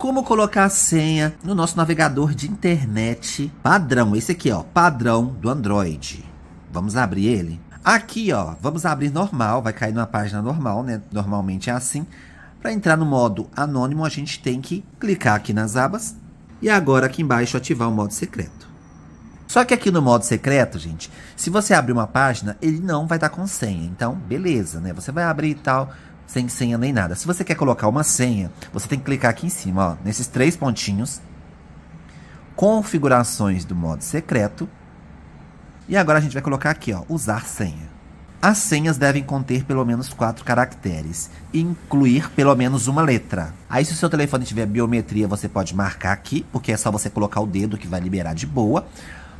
como colocar a senha no nosso navegador de internet padrão. Esse aqui, ó, padrão do Android. Vamos abrir ele. Aqui, ó, vamos abrir normal, vai cair numa página normal, né? Normalmente é assim. Para entrar no modo anônimo, a gente tem que clicar aqui nas abas e agora aqui embaixo ativar o modo secreto. Só que aqui no modo secreto, gente, se você abrir uma página, ele não vai estar com senha. Então, beleza, né? Você vai abrir e tal, sem senha nem nada. Se você quer colocar uma senha, você tem que clicar aqui em cima, ó, nesses três pontinhos. Configurações do modo secreto. E agora a gente vai colocar aqui, ó, usar senha. As senhas devem conter pelo menos quatro caracteres e incluir pelo menos uma letra. Aí, se o seu telefone tiver biometria, você pode marcar aqui, porque é só você colocar o dedo que vai liberar de boa.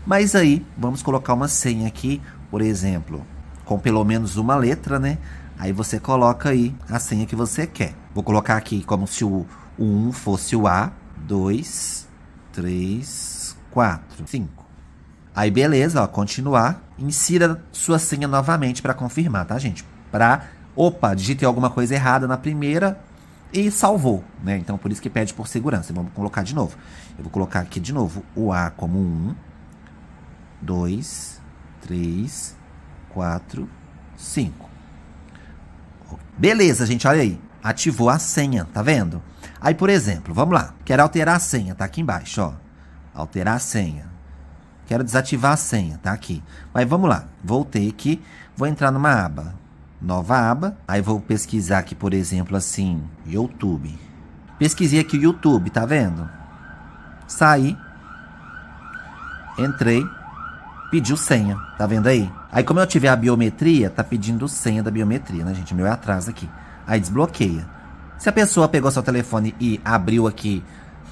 Mas aí, vamos colocar uma senha aqui, por exemplo, com pelo menos uma letra, né? Aí você coloca aí a senha que você quer. Vou colocar aqui como se o, o 1 fosse o A. 2, 3, 4, 5. Aí beleza, ó, continuar. Insira sua senha novamente para confirmar, tá, gente? Para opa, digitei alguma coisa errada na primeira e salvou, né? Então por isso que pede por segurança. Vamos colocar de novo. Eu vou colocar aqui de novo o A como 1, 2, 3, 4, 5. Beleza, gente, olha aí. Ativou a senha, tá vendo? Aí, por exemplo, vamos lá. Quero alterar a senha, tá aqui embaixo, ó. Alterar a senha. Quero desativar a senha, tá aqui. Mas vamos lá. Voltei aqui. Vou entrar numa aba. Nova aba. Aí vou pesquisar aqui, por exemplo, assim, YouTube. Pesquisei aqui o YouTube, tá vendo? Saí. Entrei pediu senha, tá vendo aí? Aí como eu tiver a biometria, tá pedindo senha da biometria, né, gente? O meu é atrás aqui. Aí desbloqueia. Se a pessoa pegou seu telefone e abriu aqui,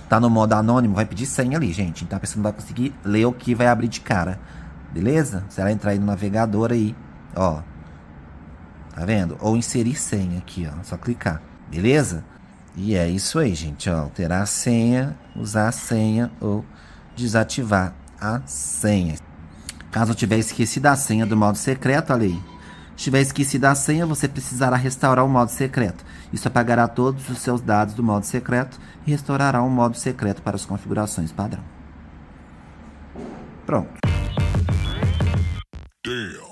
tá no modo anônimo, vai pedir senha ali, gente. Então a pessoa não vai conseguir ler o que vai abrir de cara. Beleza? Se ela entrar aí no navegador aí, ó. Tá vendo? Ou inserir senha aqui, ó. Só clicar. Beleza? E é isso aí, gente. Ó, alterar a senha, usar a senha ou desativar a senha. Caso tiver esquecido a senha do modo secreto, olha aí. Se tiver esquecido a senha, você precisará restaurar o modo secreto. Isso apagará todos os seus dados do modo secreto e restaurará um modo secreto para as configurações padrão. Pronto. Damn.